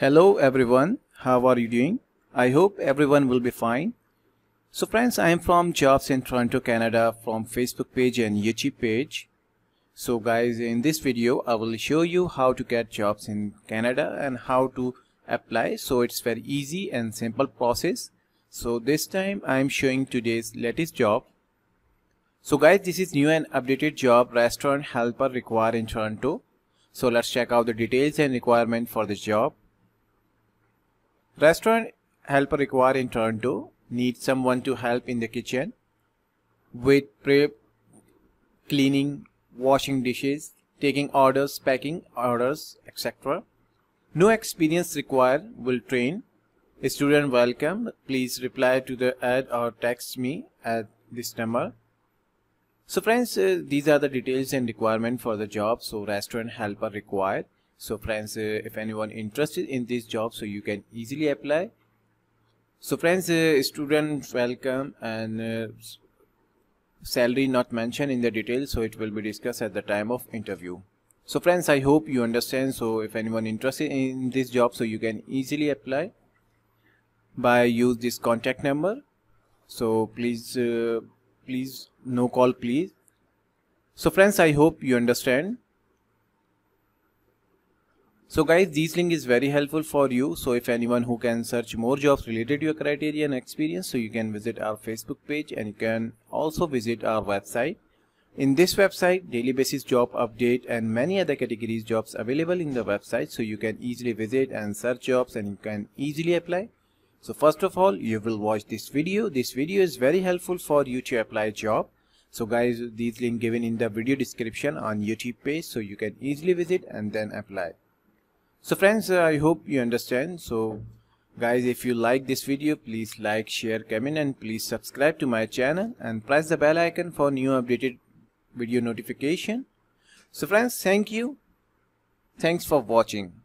Hello everyone, how are you doing? I hope everyone will be fine. So friends, I am from Jobs in Toronto, Canada from Facebook page and YouTube page. So guys, in this video, I will show you how to get jobs in Canada and how to apply. So it's very easy and simple process. So this time I am showing today's latest job. So guys, this is new and updated job restaurant helper required in Toronto. So let's check out the details and requirement for this job. Restaurant helper required in turn need someone to help in the kitchen with prep, cleaning, washing dishes, taking orders, packing orders, etc. No experience required will train. A student welcome. Please reply to the ad or text me at this number. So friends, uh, these are the details and requirement for the job. So restaurant helper required so friends uh, if anyone interested in this job so you can easily apply so friends uh, student welcome and uh, salary not mentioned in the details so it will be discussed at the time of interview so friends i hope you understand so if anyone interested in this job so you can easily apply by use this contact number so please uh, please no call please so friends i hope you understand so guys, this link is very helpful for you. So if anyone who can search more jobs related to your criteria and experience, so you can visit our Facebook page and you can also visit our website. In this website, daily basis job update and many other categories jobs available in the website. So you can easily visit and search jobs and you can easily apply. So first of all, you will watch this video. This video is very helpful for you to apply job. So guys, this link given in the video description on YouTube page. So you can easily visit and then apply so friends uh, i hope you understand so guys if you like this video please like share comment and please subscribe to my channel and press the bell icon for new updated video notification so friends thank you thanks for watching